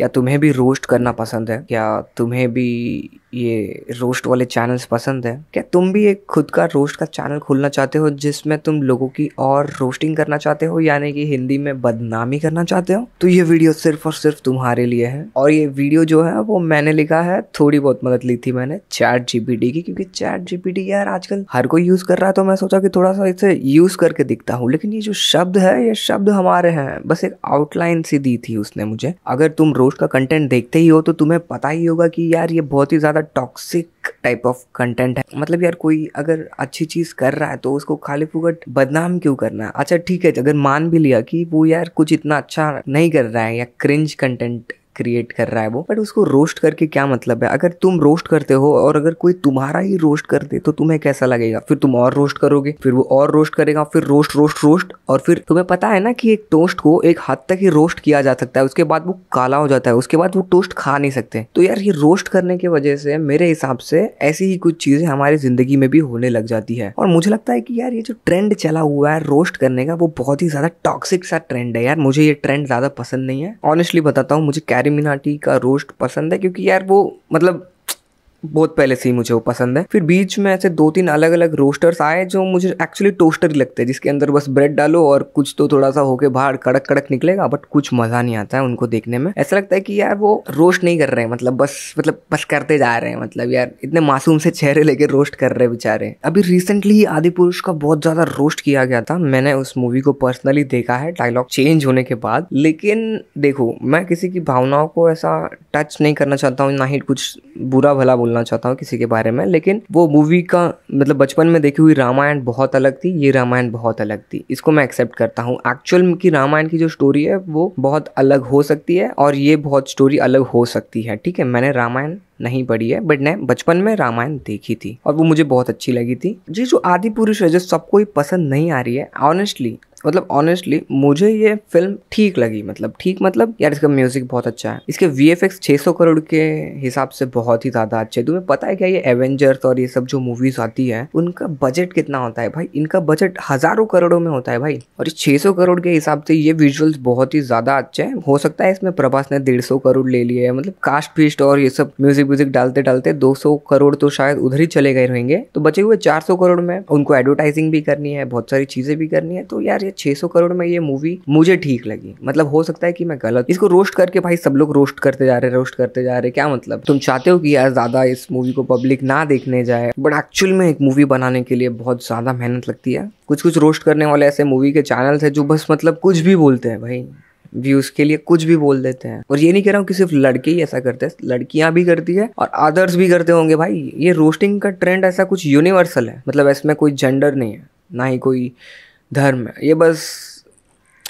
क्या तुम्हें भी रोस्ट करना पसंद है क्या तुम्हें भी ये रोस्ट वाले चैनल्स पसंद है क्या तुम भी एक खुद का रोस्ट का चैनल खोलना चाहते हो जिसमें तुम लोगों की और रोस्टिंग करना चाहते हो यानी कि हिंदी में बदनामी करना चाहते हो तो ये वीडियो सिर्फ और सिर्फ तुम्हारे लिए है और ये वीडियो जो है वो मैंने लिखा है थोड़ी बहुत मदद ली थी मैंने चैट जीपीटी की क्योंकि चैट जीपीटी यार आजकल हर कोई यूज कर रहा है तो मैं सोचा कि थोड़ा सा इसे यूज करके दिखता हूँ लेकिन ये जो शब्द है ये शब्द हमारे हैं बस एक आउटलाइन सी दी थी उसने मुझे अगर तुम रोस्ट का कंटेंट देखते ही हो तो तुम्हें पता ही होगा कि यार ये बहुत ही ज्यादा थोड़ा टॉक्सिक टाइप ऑफ कंटेंट है मतलब यार कोई अगर अच्छी चीज़ कर रहा है तो उसको खाली फुकट बदनाम क्यों करना है अच्छा ठीक है अगर मान भी लिया कि वो यार कुछ इतना अच्छा नहीं कर रहा है या क्रिंज कंटेंट क्रिएट कर रहा है वो बट उसको रोस्ट करके क्या मतलब है अगर तुम रोस्ट करते हो और अगर कोई तुम्हारा ही रोस्ट कर दे तो तुम्हें कैसा लगेगा फिर तुम और रोस्ट करोगे फिर वो और रोस्ट करेगा फिर रोस्ट रोस्ट रोस्ट और फिर तुम्हें पता है ना कि एक टोस्ट को एक हद तक ही रोस्ट किया जा सकता है उसके बाद वो काला हो जाता है उसके बाद वो टोस्ट खा नहीं सकते तो यार ये रोस्ट करने की वजह से मेरे हिसाब से ऐसी ही कुछ चीजें हमारी जिंदगी में भी होने लग जाती है और मुझे लगता है कि यार ये जो ट्रेंड चला हुआ है रोस्ट करने का वो बहुत ही ज्यादा टॉक्सिक सा ट्रेंड है यार मुझे ये ट्रेंड ज्यादा पसंद नहीं है ऑनेस्टली बताता हूँ मुझे कैरी इल्यूमिनाटी का रोस्ट पसंद है क्योंकि यार वो मतलब बहुत पहले से ही मुझे वो पसंद है फिर बीच में ऐसे दो तीन अलग अलग रोस्टर्स आए जो मुझे एक्चुअली टोस्टर ही लगते हैं जिसके अंदर बस ब्रेड डालो और कुछ तो थोड़ा सा होके बाहर कड़क कड़क निकलेगा बट कुछ मज़ा नहीं आता है उनको देखने में ऐसा लगता है कि यार वो रोस्ट नहीं कर रहे हैं मतलब बस मतलब बस करते जा रहे हैं मतलब यार इतने मासूम से चेहरे लेके रोस्ट कर रहे बेचारे अभी रिसेंटली आदि पुरुष का बहुत ज़्यादा रोस्ट किया गया था मैंने उस मूवी को पर्सनली देखा है डायलॉग चेंज होने के बाद लेकिन देखो मैं किसी की भावनाओं को ऐसा टच नहीं करना चाहता हूँ ना ही कुछ बुरा भला बोल बोलना चाहता हूँ किसी के बारे में लेकिन वो मूवी का मतलब बचपन में देखी हुई रामायण बहुत अलग थी ये रामायण बहुत अलग थी इसको मैं एक्सेप्ट करता हूँ एक्चुअल की रामायण की जो स्टोरी है वो बहुत अलग हो सकती है और ये बहुत स्टोरी अलग हो सकती है ठीक है मैंने रामायण नहीं पढ़ी है बट ने बचपन में रामायण देखी थी और वो मुझे बहुत अच्छी लगी थी जी जो आदि पुरुष है जो सबको ही पसंद नहीं आ रही है ऑनेस्टली मतलब ऑनेस्टली मुझे ये फिल्म ठीक लगी मतलब ठीक मतलब यार इसका म्यूजिक बहुत अच्छा है इसके वी एफ एक्स सौ करोड़ के हिसाब से बहुत ही ज़्यादा अच्छे तुम्हें पता है क्या ये एवेंजर्स और ये सब जो मूवीज आती है उनका बजट कितना होता है भाई इनका बजट हज़ारों करोड़ों में होता है भाई और इस छे सौ करोड़ के हिसाब से ये विजुअल्स बहुत ही ज़्यादा अच्छे हैं हो सकता है इसमें प्रभास ने डेढ़ सौ करोड़ ले लिए है मतलब कास्ट फिस्ट और ये सब म्यूजिक व्यूजिक डालते डालते दो सौ करोड़ तो शायद उधर ही चले गए रहेंगे तो बचे हुए चार सौ करोड़ में उनको एडवर्टाइजिंग भी करनी है बहुत सारी चीज़ें भी करनी है तो यार है 600 करोड़ में ये मूवी मुझे ठीक लगी मतलब हो सकता है कि मैं गलत इसको रोस्ट करके भाई सब लोग रोस्ट करते जा रहे हैं रोस्ट करते जा रहे क्या मतलब तुम चाहते हो कि यार ज़्यादा इस मूवी को पब्लिक ना देखने जाए बट एक्चुअल में एक मूवी बनाने के लिए बहुत ज़्यादा मेहनत लगती है कुछ कुछ रोस्ट करने वाले ऐसे मूवी के चैनल हैं जो बस मतलब कुछ भी बोलते हैं भाई व्यूज के लिए कुछ भी बोल देते हैं और ये नहीं कह रहा हूँ कि सिर्फ लड़के ही ऐसा करते हैं लड़कियां भी करती है और अदर्स भी करते होंगे भाई ये रोस्टिंग का ट्रेंड ऐसा कुछ यूनिवर्सल है मतलब इसमें कोई जेंडर नहीं है ना ही कोई धर्म है ये बस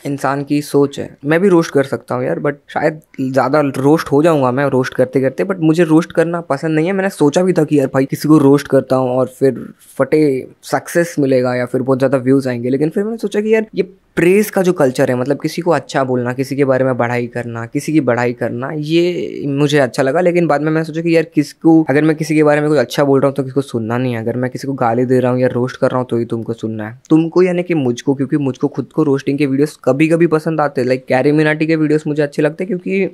इंसान की सोच है मैं भी रोस्ट कर सकता हूँ यार बट शायद ज़्यादा रोस्ट हो जाऊँगा मैं रोस्ट करते करते बट मुझे रोस्ट करना पसंद नहीं है मैंने सोचा भी था कि यार भाई किसी को रोस्ट करता हूँ और फिर फटे सक्सेस मिलेगा या फिर बहुत ज़्यादा व्यूज़ आएंगे लेकिन फिर मैंने सोचा कि यार ये प्रेस का जो कल्चर है मतलब किसी को अच्छा बोलना किसी के बारे में बढ़ाई करना किसी की बढ़ाई करना ये मुझे अच्छा लगा लेकिन बाद में मैं सोचा कि यार किसको अगर मैं किसी के बारे में कुछ अच्छा बोल रहा हूँ तो किसको सुनना नहीं है अगर मैं किसी को गाली दे रहा हूँ या रोस्ट कर रहा हूँ तो ही तुमको सुनना है तुमको यानी कि मुझको क्योंकि मुझको खुद को रोस्टिंग के वीडियोज़ कभी कभी पसंद आते लाइक कैरी मिनाटी के वीडियोज़ मुझे अच्छे लगते क्योंकि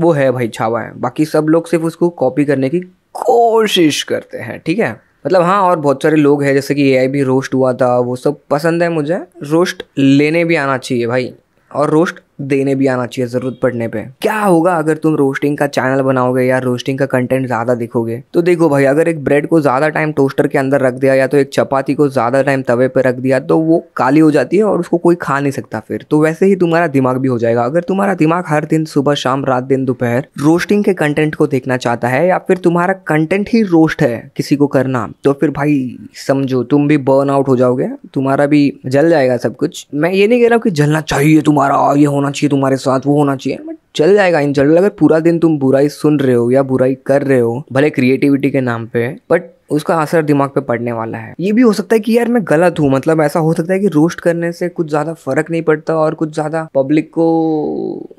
वो है भाई छावा है बाकी सब लोग सिर्फ उसको कॉपी करने की कोशिश करते हैं ठीक है मतलब हाँ और बहुत सारे लोग हैं जैसे कि ए भी रोस्ट हुआ था वो सब पसंद है मुझे रोस्ट लेने भी आना चाहिए भाई और रोस्ट देने भी आना चाहिए ज़रूरत पड़ने पे क्या होगा अगर तुम रोस्टिंग का चैनल बनाओगे या रोस्टिंग का कंटेंट ज़्यादा देखोगे तो देखो भाई अगर एक ब्रेड को ज़्यादा टाइम टोस्टर के अंदर रख दिया या तो एक चपाती को ज़्यादा टाइम तवे पर रख दिया तो वो काली हो जाती है और उसको कोई खा नहीं सकता फिर तो वैसे ही तुम्हारा दिमाग भी हो जाएगा अगर तुम्हारा दिमाग हर दिन सुबह शाम रात दिन दोपहर रोस्टिंग के कंटेंट को देखना चाहता है या फिर तुम्हारा कंटेंट ही रोस्ट है किसी को करना तो फिर भाई समझो तुम भी बर्न आउट हो जाओगे तुम्हारा भी जल जाएगा सब कुछ मैं ये नहीं कह रहा हूँ कि जलना चाहिए तुम्हारा ये होना चाहिए तुम्हारे साथ वो होना चाहिए बट चल जाएगा इन जनरल अगर पूरा दिन तुम बुराई सुन रहे हो या बुराई कर रहे हो भले क्रिएटिविटी के नाम पे बट उसका असर दिमाग पे पड़ने वाला है ये भी हो सकता है कि यार मैं गलत हूँ मतलब ऐसा हो सकता है कि रोस्ट करने से कुछ ज़्यादा फर्क नहीं पड़ता और कुछ ज़्यादा पब्लिक को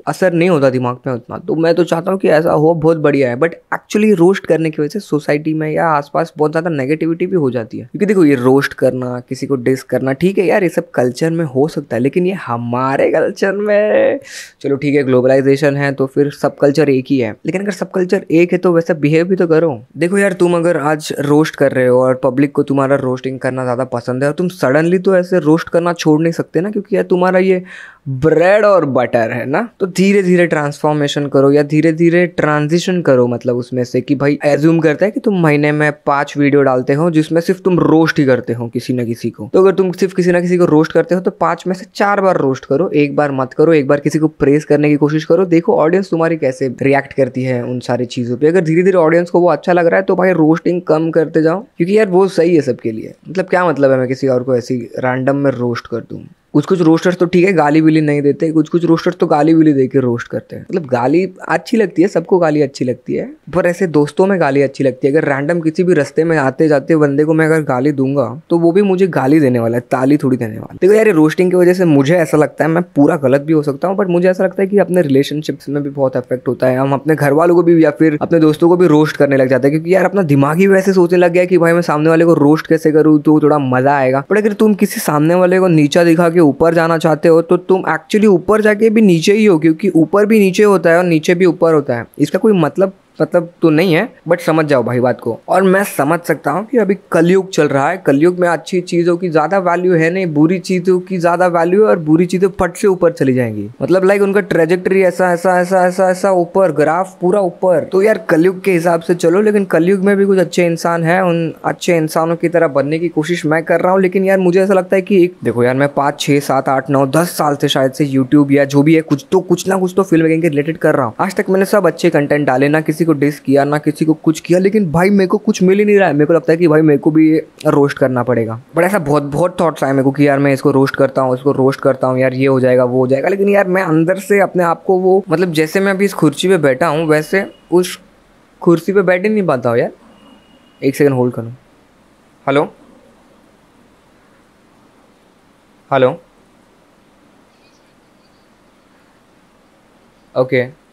असर नहीं होता दिमाग में उतना तो मैं तो चाहता हूँ कि ऐसा हो बहुत बढ़िया है बट एक्चुअली रोस्ट करने की वजह से सोसाइटी में या आसपास बहुत ज़्यादा नेगेटिविटी भी हो जाती है क्योंकि देखो ये रोस्ट करना किसी को डिस्क करना ठीक है यार ये सब कल्चर में हो सकता है लेकिन ये हमारे कल्चर में चलो ठीक है ग्लोबलाइजेशन है तो फिर सब कल्चर एक ही है लेकिन अगर सब कल्चर एक है तो वैसा बिहेव भी तो करो देखो यार तुम अगर आज रोस्ट रोस्ट कर रहे हो और पब्लिक को तुम्हारा रोस्टिंग करना ज़्यादा पसंद है और तुम सडनली तो ऐसे रोस्ट करना छोड़ नहीं सकते ना क्योंकि यार तुम्हारा ये ब्रेड और बटर है ना तो धीरे धीरे ट्रांसफॉर्मेशन करो या धीरे धीरे ट्रांजिशन करो मतलब उसमें से कि भाई एज्यूम करता है कि तुम महीने में पांच वीडियो डालते हो जिसमें सिर्फ तुम रोस्ट ही करते हो किसी ना किसी को तो अगर तुम सिर्फ किसी ना किसी को रोस्ट करते हो तो पांच में से चार बार रोस्ट करो एक बार मत करो एक बार किसी को प्रेस करने की कोशिश करो देखो ऑडियंस तुम्हारी कैसे रिएक्ट करती है उन सारी चीजों पर अगर धीरे धीरे ऑडियंस को वो अच्छा लग रहा है तो भाई रोस्टिंग कम करते जाओ क्योंकि यार वो सही है सबके लिए मतलब क्या मतलब है मैं किसी और को ऐसी रैंडम में रोस्ट कर दूँ कुछ कुछ रोस्टर्स तो ठीक है गाली विली नहीं देते कुछ कुछ रोस्टर्स तो गाली विली देकर रोस्ट करते हैं मतलब गाली अच्छी लगती है सबको गाली अच्छी लगती है पर ऐसे दोस्तों में गाली अच्छी लगती है अगर रैंडम किसी भी रस्ते में आते जाते बंदे को मैं अगर गाली दूंगा तो वो भी मुझे गाली देने वाला है ताली थोड़ी देने वाला देखो यार रोस्टिंग की वजह से मुझे ऐसा लगता है मैं पूरा गलत भी हो सकता हूँ बट मुझे ऐसा लगता है कि अपने रिलेशनशिप्स में भी बहुत अफेक्ट होता है हम अपने घर वालों को भी या फिर अपने दोस्तों को भी रोस्ट करने लग जाते हैं क्योंकि यार अपना दिमाग ही वैसे सोचने लग गया कि भाई मैं सामने वाले को रोस्ट कैसे करूँ तो थोड़ा मजा आएगा बट अगर तुम किसी सामने वाले को नीचा दिखा के ऊपर जाना चाहते हो तो तुम एक्चुअली ऊपर जाके भी नीचे ही हो क्योंकि ऊपर भी नीचे होता है और नीचे भी ऊपर होता है इसका कोई मतलब मतलब तो नहीं है बट समझ जाओ भाई बात को और मैं समझ सकता हूँ कि अभी कलयुग चल रहा है कलयुग में अच्छी चीज़ों की ज़्यादा वैल्यू है नहीं बुरी चीज़ों की ज़्यादा वैल्यू है और बुरी चीज़ें फट से ऊपर चली जाएंगी मतलब लाइक उनका ट्रेजेक्टरी ऐसा ऐसा ऐसा ऐसा ऐसा ऊपर ग्राफ पूरा ऊपर तो यार कलयुग के हिसाब से चलो लेकिन कलयुग में भी कुछ अच्छे इंसान है उन अच्छे इंसानों की तरह बनने की कोशिश मैं कर रहा हूँ लेकिन यार मुझे ऐसा लगता है कि एक देखो यार मैं पाँच छह सात आठ नौ दस साल से शायद से यूट्यूब या जो भी है कुछ तो कुछ ना कुछ तो फिल्म के रिलेटेड कर रहा हूँ आज तक मैंने सब अच्छे कंटेंट डाले ना किसी किसी को डिस किया ना किसी को कुछ किया लेकिन भाई मेरे को कुछ मिल ही नहीं रहा है मेरे को लगता है कि भाई मेरे को भी रोस्ट करना पड़ेगा बट ऐसा बहुत बहुत थॉट्स आए मेरे को कि यार मैं इसको रोस्ट करता हूँ इसको रोस्ट करता हूँ यार ये हो जाएगा वो हो जाएगा लेकिन यार मैं अंदर से अपने आप को वो मतलब जैसे मैं अभी इस कुर्सी पर बैठा हूँ वैसे उस कुर्सी पर बैठ ही नहीं पाता हूँ यार एक सेकेंड होल्ड करूँ हेलो हेलो ओके okay.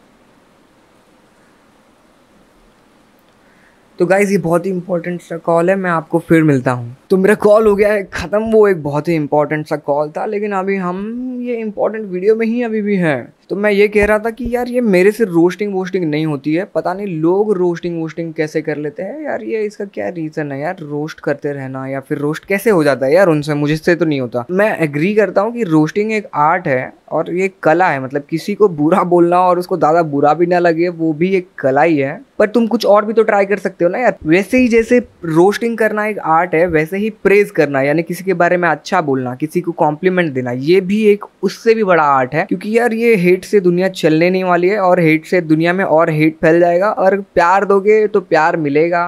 तो गाइज़ ये बहुत ही इंपॉर्टेंट सा कॉल है मैं आपको फिर मिलता हूँ तो मेरा कॉल हो गया है ख़त्म वो एक बहुत ही इंपॉर्टेंट सा कॉल था लेकिन अभी हम ये इंपॉर्टेंट वीडियो में ही अभी भी हैं तो मैं ये कह रहा था कि यार ये मेरे से रोस्टिंग वोस्टिंग नहीं होती है पता नहीं लोग रोस्टिंग वोस्टिंग कैसे कर लेते हैं यार ये इसका क्या रीज़न है यार रोस्ट करते रहना या फिर रोस्ट कैसे हो जाता है यार उनसे मुझसे तो नहीं होता मैं एग्री करता हूँ कि रोस्टिंग एक आर्ट है और ये कला है मतलब किसी को बुरा बोलना और उसको ज़्यादा बुरा भी ना लगे वो भी एक कला ही है पर तुम कुछ और भी तो ट्राई कर सकते हो ना यार वैसे ही जैसे रोस्टिंग करना एक आर्ट है वैसे ही प्रेज करना यानी किसी के बारे में अच्छा बोलना किसी को कॉम्प्लीमेंट देना ये भी एक उससे भी बड़ा आर्ट है क्योंकि यार ये हेट हेट से दुनिया चलने नहीं वाली है और हेट से दुनिया में और हेट फैल जाएगा और प्यार दोगे तो प्यार मिलेगा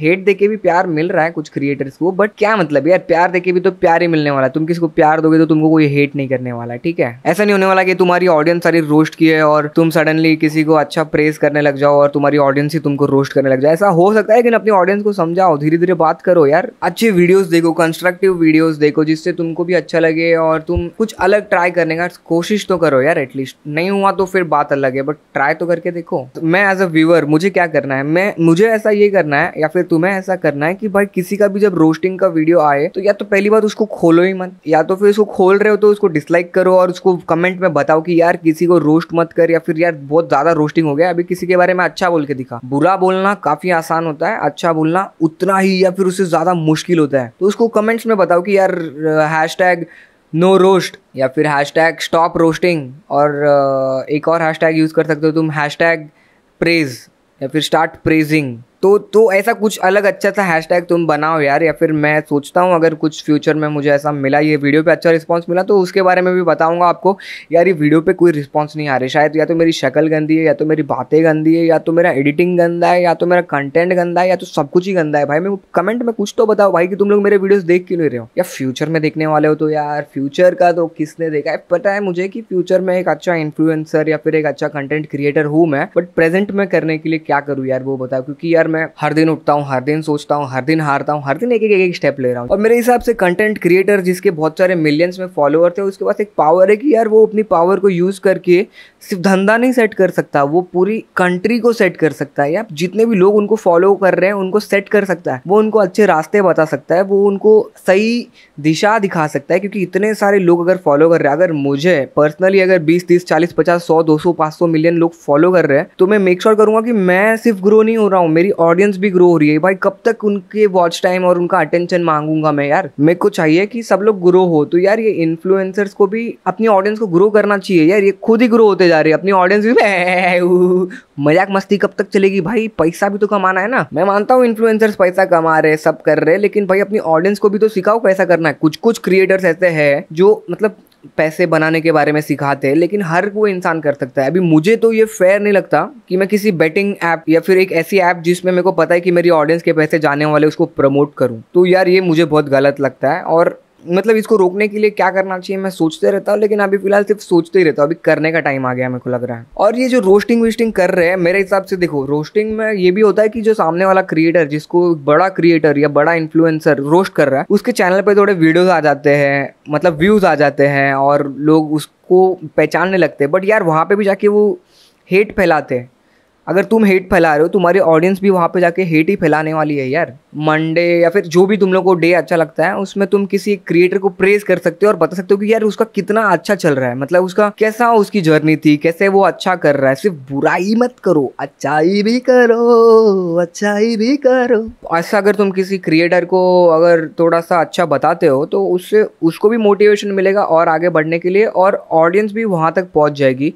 हेट देके भी प्यार मिल रहा है कुछ क्रिएटर्स को बट क्या मतलब यार प्यार देके भी तो प्यार ही मिलने वाला है तुम किसी को प्यार दोगे तो तुमको कोई हेट नहीं करने वाला ठीक है ऐसा नहीं होने वाला कि तुम्हारी ऑडियंस सारी रोस्ट की है और तुम सडनली किसी को अच्छा प्रेस करने लग जाओ और तुम्हारी ऑडियंस ही तुमको रोस्ट करने लग जाए ऐसा हो सकता है लेकिन अपनी ऑडियंस को समझाओ धीरे धीरे बात करो यार अच्छे वीडियोज देखो कंस्ट्रक्टिव वीडियोज देखो जिससे तुमको भी अच्छा लगे और तुम कुछ अलग ट्राई करने का कोशिश तो करो यार एटलीस्ट नहीं हुआ तो फिर बात अलग है बट ट्राई तो करके देखो मैं एज अ व्यूअर मुझे क्या करना है मैं मुझे ऐसा ये करना है या फिर तुम्हें ऐसा करना है कि भाई किसी का भी जब रोस्टिंग का वीडियो आए तो या तो पहली बार उसको खोलो ही मत या तो फिर उसको खोल रहे हो तो उसको डिसलाइक करो और उसको कमेंट में बताओ कि यार किसी को रोस्ट मत कर या फिर यार बहुत ज्यादा रोस्टिंग हो गया अभी किसी के बारे में अच्छा बोल के दिखा बुरा बोलना काफी आसान होता है अच्छा बोलना उतना ही या फिर उससे ज्यादा मुश्किल होता है तो उसको कमेंट्स में बताओ कि यार हैश टैग नो रोस्ट या फिर हैश टैग स्टॉप रोस्टिंग और एक और हैश टैग यूज़ कर सकते हो तुम हैश टैग प्रेज या फिर स्टार्ट प्रेजिंग तो तो ऐसा कुछ अलग अच्छा सा हैशटैग तुम बनाओ यार या फिर मैं सोचता हूँ अगर कुछ फ्यूचर में मुझे ऐसा मिला ये वीडियो पे अच्छा रिस्पांस मिला तो उसके बारे में भी बताऊंगा आपको यार ये वीडियो पे कोई रिस्पांस नहीं आ रही शायद या तो मेरी शक्ल गंदी है या तो मेरी बातें गंदी है या तो मेरा एडिटिंग गंदा है या तो मेरा कंटेंट गंदा है या तो सब कुछ ही गंदा है भाई मैं कमेंट में कुछ तो बताओ भाई कि तुम लोग मेरे वीडियोज़ देख क्यों नहीं रहे हो या फ्यूचर में देखने वाले हो तो यार फ्यूचर का तो किसने देखा है पता है मुझे कि फ्यूचर में एक अच्छा इन्फ्लुएंसर या फिर एक अच्छा कंटेंट क्रिएटर हूँ मैं बट प्रेजेंट में करने के लिए क्या करूँ यार वो बताओ क्योंकि यार यार मैं हर दिन उठता हूँ हर दिन सोचता हूँ हर दिन हारता हूँ हर दिन एक एक एक, स्टेप ले रहा हूँ और मेरे हिसाब से कंटेंट क्रिएटर जिसके बहुत सारे मिलियंस में फॉलोअर थे उसके पास एक पावर है कि यार वो अपनी पावर को यूज़ करके सिर्फ धंधा नहीं सेट कर सकता वो पूरी कंट्री को सेट कर सकता है या जितने भी लोग उनको फॉलो कर रहे हैं उनको सेट कर सकता है वो उनको अच्छे रास्ते बता सकता है वो उनको सही दिशा दिखा सकता है क्योंकि इतने सारे लोग अगर फॉलो कर रहे हैं अगर मुझे पर्सनली अगर बीस तीस चालीस पचास सौ दो सौ पाँच सौ मिलियन लोग फॉलो कर रहे हैं तो मैं मेक श्योर करूंगा कि मैं सिर्फ ग्रो नहीं हो रहा हूँ मेरी ऑडियंस भी ग्रो हो रही है भाई कब तक उनके वॉच टाइम और उनका अटेंशन मांगूंगा मैं यार मेरे को चाहिए कि सब लोग ग्रो हो तो यार ये इन्फ्लुएंसर्स को भी अपनी ऑडियंस को ग्रो करना चाहिए यार ये खुद ही ग्रो होते जा रहे हैं अपनी ऑडियंस भी मजाक मस्ती कब तक चलेगी भाई पैसा भी तो कमाना है ना मैं मानता हूँ इन्फ्लुएंसर्स पैसा कमा रहे हैं सब कर रहे हैं लेकिन भाई अपनी ऑडियंस को भी तो सिखाओ कैसा करना है कुछ कुछ क्रिएटर्स ऐसे हैं जो मतलब पैसे बनाने के बारे में सिखाते हैं लेकिन हर कोई इंसान कर सकता है अभी मुझे तो ये फेयर नहीं लगता कि मैं किसी बेटिंग ऐप या फिर एक ऐसी ऐप जिसमें मेरे को पता है कि मेरी ऑडियंस के पैसे जाने वाले उसको प्रमोट करूँ तो यार ये मुझे बहुत गलत लगता है और मतलब इसको रोकने के लिए क्या करना चाहिए मैं सोचते रहता हूँ लेकिन अभी फिलहाल सिर्फ सोचते ही रहता हूँ अभी करने का टाइम आ गया मेरे को लग रहा है और ये जो रोस्टिंग विस्टिंग कर रहे हैं मेरे हिसाब से देखो रोस्टिंग में ये भी होता है कि जो सामने वाला क्रिएटर जिसको बड़ा क्रिएटर या बड़ा इन्फ्लुएंसर रोस्ट कर रहा है उसके चैनल पर थोड़े वीडियोज आ जाते हैं मतलब व्यूज आ जाते हैं और लोग उसको पहचानने लगते हैं बट यार वहाँ पर भी जाके वो हेट फैलाते हैं अगर तुम हेट फैला रहे हो तुम्हारी ऑडियंस भी वहाँ पे जाके हेट ही फैलाने वाली है यार मंडे या फिर जो भी तुम लोग को डे अच्छा लगता है उसमें तुम किसी क्रिएटर को प्रेज कर सकते हो और बता सकते हो कि यार उसका कितना अच्छा चल रहा है मतलब उसका कैसा उसकी जर्नी थी कैसे वो अच्छा कर रहा है सिर्फ बुराई मत करो अच्छाई भी करो अच्छाई भी करो ऐसा अगर तुम किसी क्रिएटर को अगर थोड़ा सा अच्छा बताते हो तो उससे उसको भी मोटिवेशन मिलेगा और आगे बढ़ने के लिए और ऑडियंस भी वहाँ तक पहुँच जाएगी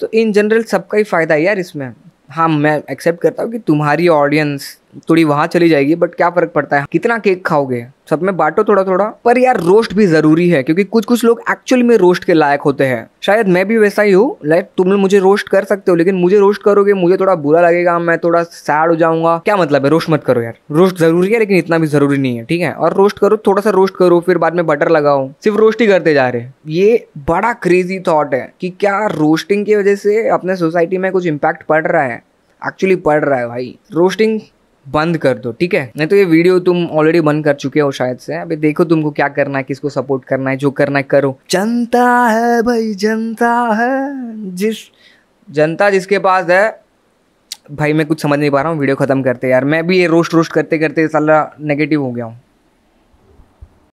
तो इन जनरल सबका ही फ़ायदा है यार इसमें हाँ मैं एक्सेप्ट करता हूँ कि तुम्हारी ऑडियंस थोड़ी वहां चली जाएगी बट क्या फ़र्क पड़ता है कितना केक खाओगे सब में बांटो थोड़ा थोड़ा पर यार रोस्ट भी ज़रूरी है क्योंकि कुछ कुछ लोग एक्चुअली में रोस्ट के लायक होते हैं शायद मैं भी वैसा ही हूँ लाइक तुम लोग मुझे रोस्ट कर सकते हो लेकिन मुझे रोस्ट करोगे मुझे थोड़ा बुरा लगेगा मैं थोड़ा सैड हो जाऊंगा क्या मतलब है रोस्ट मत करो यार रोस्ट ज़रूरी है लेकिन इतना भी ज़रूरी नहीं है ठीक है और रोस्ट करो थोड़ा सा रोस्ट करो फिर बाद में बटर लगाओ सिर्फ रोस्ट ही करते जा रहे ये बड़ा क्रेजी थॉट है कि क्या रोस्टिंग की वजह से अपने सोसाइटी में कुछ इम्पैक्ट पड़ रहा है एक्चुअली पड़ रहा है भाई रोस्टिंग बंद कर दो ठीक है नहीं तो ये वीडियो तुम ऑलरेडी बंद कर चुके हो शायद से अभी देखो तुमको क्या करना है किसको सपोर्ट करना है जो करना है करो जनता है भाई जनता है जिस जनता जिसके पास है भाई मैं कुछ समझ नहीं पा रहा हूँ वीडियो ख़त्म करते यार मैं भी ये रोस्ट रोस्ट करते करते सला नेगेटिव हो गया हूँ